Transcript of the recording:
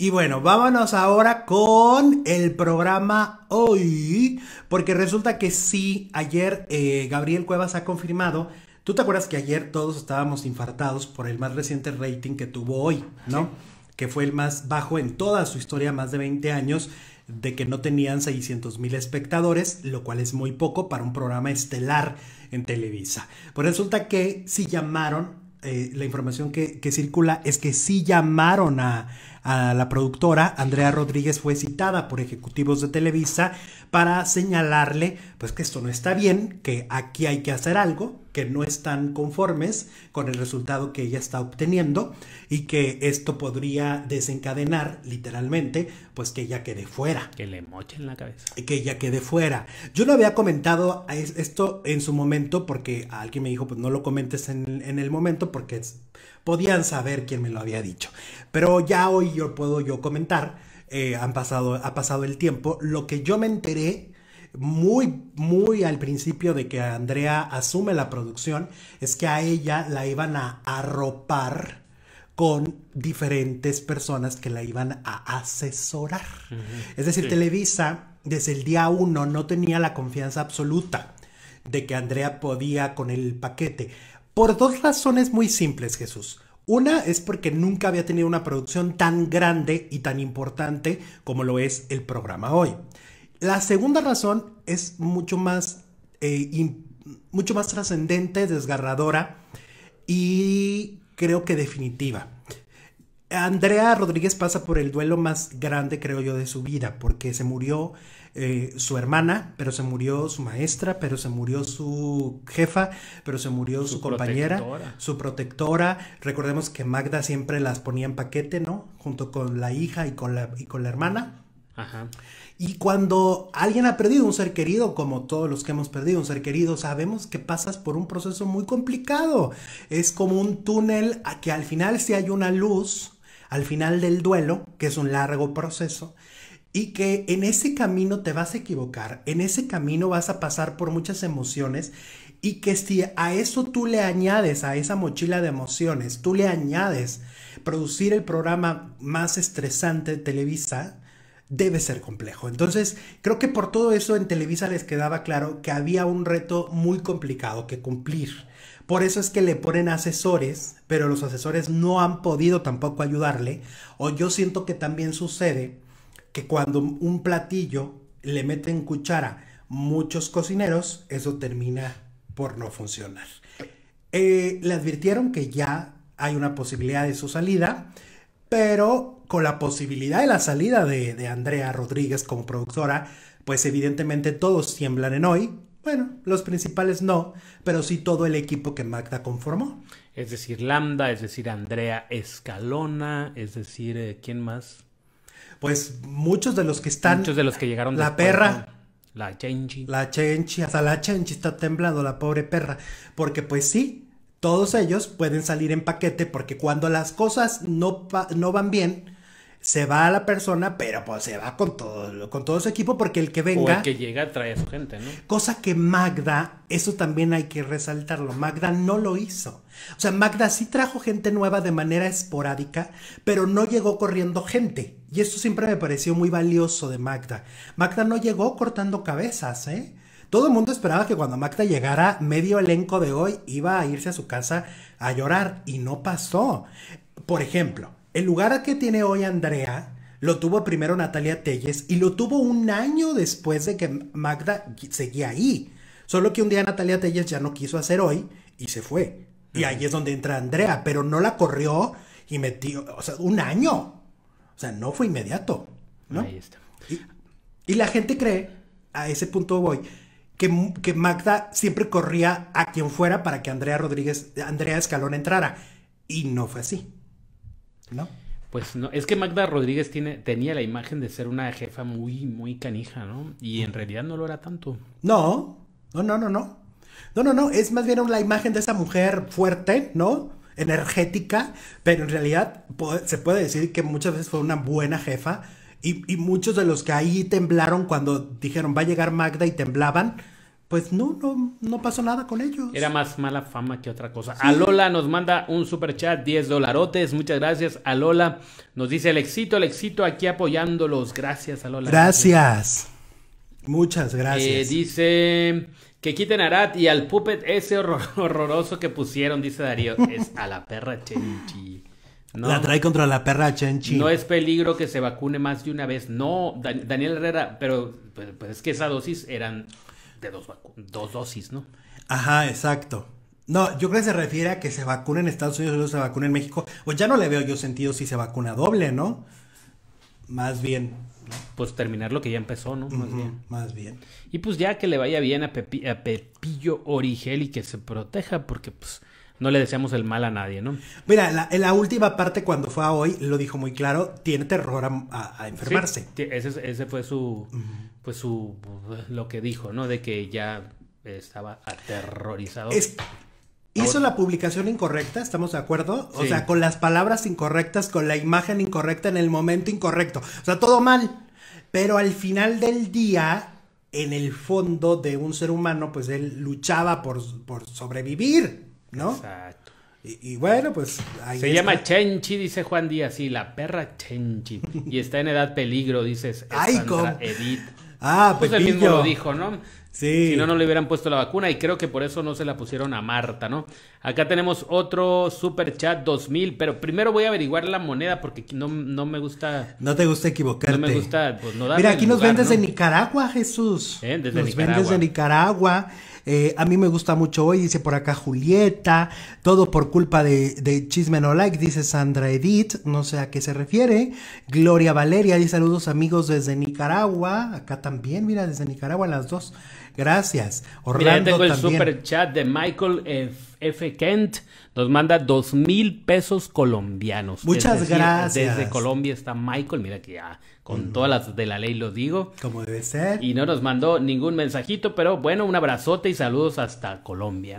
Y bueno, vámonos ahora con el programa hoy, porque resulta que sí, ayer eh, Gabriel Cuevas ha confirmado. Tú te acuerdas que ayer todos estábamos infartados por el más reciente rating que tuvo hoy, ¿no? Que fue el más bajo en toda su historia, más de 20 años, de que no tenían 600 mil espectadores, lo cual es muy poco para un programa estelar en Televisa. Pues resulta que sí llamaron eh, la información que, circula es que sí llamaron a, a, la productora. Andrea Rodríguez fue citada por ejecutivos de Televisa para señalarle pues que esto no está bien, que aquí hay que hacer algo que no están conformes con el resultado que ella está obteniendo y que esto podría desencadenar literalmente pues que ella quede fuera. Que le mochen la cabeza. Que ella quede fuera. Yo no había comentado esto en su momento porque alguien me dijo pues no lo comentes en, el momento porque podían saber quién me lo había dicho. Pero ya hoy yo puedo yo comentar. Eh, han pasado, ha pasado el tiempo. Lo que yo me enteré muy, muy al principio de que Andrea asume la producción, es que a ella la iban a arropar con diferentes personas que la iban a asesorar. Es decir, Televisa desde el día uno no tenía la confianza absoluta de que Andrea podía con el paquete. Por dos razones muy simples, Jesús. Una es porque nunca había tenido una producción tan grande y tan importante como lo es el programa hoy. La segunda razón es mucho más, eh, mucho más trascendente, desgarradora y creo que definitiva. Andrea Rodríguez pasa por el duelo más grande, creo yo, de su vida, porque se murió eh, su hermana, pero se murió su maestra, pero se murió su jefa, pero se murió su, compañera, su protectora. Recordemos que Magda siempre las ponía en paquete, ¿no? Junto con la hija y con la, y con la hermana. Y cuando alguien ha perdido un ser querido, como todos los que hemos perdido un ser querido, sabemos que pasas por un proceso muy complicado. Es como un túnel a que al final si hay una luz, al final del duelo, que es un largo proceso, y que en ese camino te vas a equivocar, en ese camino vas a pasar por muchas emociones y que si a eso tú le añades, a esa mochila de emociones, tú le añades producir el programa más estresante de Televisa, debe ser complejo. Entonces, creo que por todo eso en Televisa les quedaba claro que había un reto muy complicado que cumplir. Por eso es que le ponen asesores, pero los asesores no han podido tampoco ayudarle. O yo siento que también sucede que cuando un platillo le meten cuchara muchos cocineros, eso termina por no funcionar. Eh, le advirtieron que ya hay una posibilidad de su salida, pero con la posibilidad de la salida de, Andrea Rodríguez como productora, pues evidentemente todos tiemblan en hoy. Bueno, los principales no, pero sí todo el equipo que Magda conformó. Es decir, Lambda, es decir, Andrea Escalona, es decir, eh, ¿quién más? Pues muchos de los que están. Muchos de los que llegaron. La perra. La Chenchi. La Chenchi, hasta la Chenchi está temblando, la pobre perra. Porque pues sí, todos ellos pueden salir en paquete porque cuando las cosas no, no van bien, se va a la persona, pero pues se va con todo, con todo su equipo porque el que venga... O el que llega trae a su gente, ¿no? Cosa que Magda, eso también hay que resaltarlo, Magda no lo hizo. O sea, Magda sí trajo gente nueva de manera esporádica, pero no llegó corriendo gente. Y eso siempre me pareció muy valioso de Magda. Magda no llegó cortando cabezas, ¿eh? Todo el mundo esperaba que cuando Magda llegara, medio elenco de hoy iba a irse a su casa a llorar y no pasó. Por ejemplo, el lugar que tiene hoy Andrea lo tuvo primero Natalia Telles y lo tuvo un año después de que Magda seguía ahí. Solo que un día Natalia Telles ya no quiso hacer hoy y se fue. Y ahí es donde entra Andrea, pero no la corrió y metió, o sea, un año. O sea, no fue inmediato. ¿no? Ahí está. Y, la gente cree, a ese punto voy, que, que Magda siempre corría a quien fuera para que Andrea Rodríguez, Andrea Escalón entrara. Y no fue así. ¿no? Pues no, es que Magda Rodríguez tiene, tenía la imagen de ser una jefa muy, muy canija, ¿no? Y en realidad no lo era tanto. No, no, no, no, no. No, no, no, es más bien la imagen de esa mujer fuerte, ¿no? Energética, pero en realidad se puede decir que muchas veces fue una buena jefa y, y muchos de los que ahí temblaron cuando dijeron va a llegar Magda y temblaban, pues no, no, no pasó nada con ellos. Era más mala fama que otra cosa. Alola nos manda un super chat, 10 dolarotes. Muchas gracias, Alola. Nos dice el éxito, el éxito aquí apoyándolos. Gracias, Alola. Gracias. Muchas gracias. Eh, dice que quiten a Arat y al puppet ese horroroso que pusieron, dice Darío. Es a la perra Chenchi. No, la trae contra la perra Chenchi. No es peligro que se vacune más de una vez. No, Daniel Herrera, pero pues, es que esa dosis eran de dos, dos dosis, ¿no? Ajá, exacto. No, yo creo que se refiere a que se vacuna en Estados Unidos se vacuna en México. Pues ya no le veo yo sentido si se vacuna doble, ¿no? Más bien. Pues terminar lo que ya empezó, ¿no? Más, bien. más bien. Y pues ya que le vaya bien a Pepillo Origel y que se proteja, porque pues no le deseamos el mal a nadie, ¿no? Mira, en la última parte cuando fue a hoy lo dijo muy claro, tiene terror a, enfermarse. ese, fue su, pues su, lo que dijo, ¿no? De que ya estaba aterrorizado. hizo la publicación incorrecta, estamos de acuerdo. O sea, con las palabras incorrectas, con la imagen incorrecta, en el momento incorrecto. O sea, todo mal. Pero al final del día, en el fondo de un ser humano, pues él luchaba por, por sobrevivir. ¿no? Exacto. Y, bueno, pues Se llama Chenchi, dice Juan Díaz, sí, la perra Chenchi. Y está en edad peligro, dices. Ay, Edith. Ah, pues mismo lo dijo, ¿no? Si no, no le hubieran puesto la vacuna y creo que por eso no se la pusieron a Marta, ¿no? Acá tenemos otro super chat 2000, pero primero voy a averiguar la moneda porque no, no me gusta. No te gusta equivocarte. No me gusta, pues no Mira, aquí nos ven vendes Nicaragua, Jesús. Eh, nos Nicaragua. vendes de Nicaragua. Eh, a mí me gusta mucho hoy, dice por acá Julieta. Todo por culpa de, de Chisme No Like, dice Sandra Edith. No sé a qué se refiere. Gloria Valeria, dice saludos amigos desde Nicaragua. Acá también, mira, desde Nicaragua, las dos. Gracias. Orlando Mira, tengo el super chat de Michael F. Kent. Nos manda dos mil pesos colombianos. Muchas gracias. Desde Colombia está Michael. Mira que ya con mm. todas las de la ley lo digo. Como debe ser. Y no nos mandó ningún mensajito, pero bueno, un abrazote y saludos hasta Colombia, ¿no?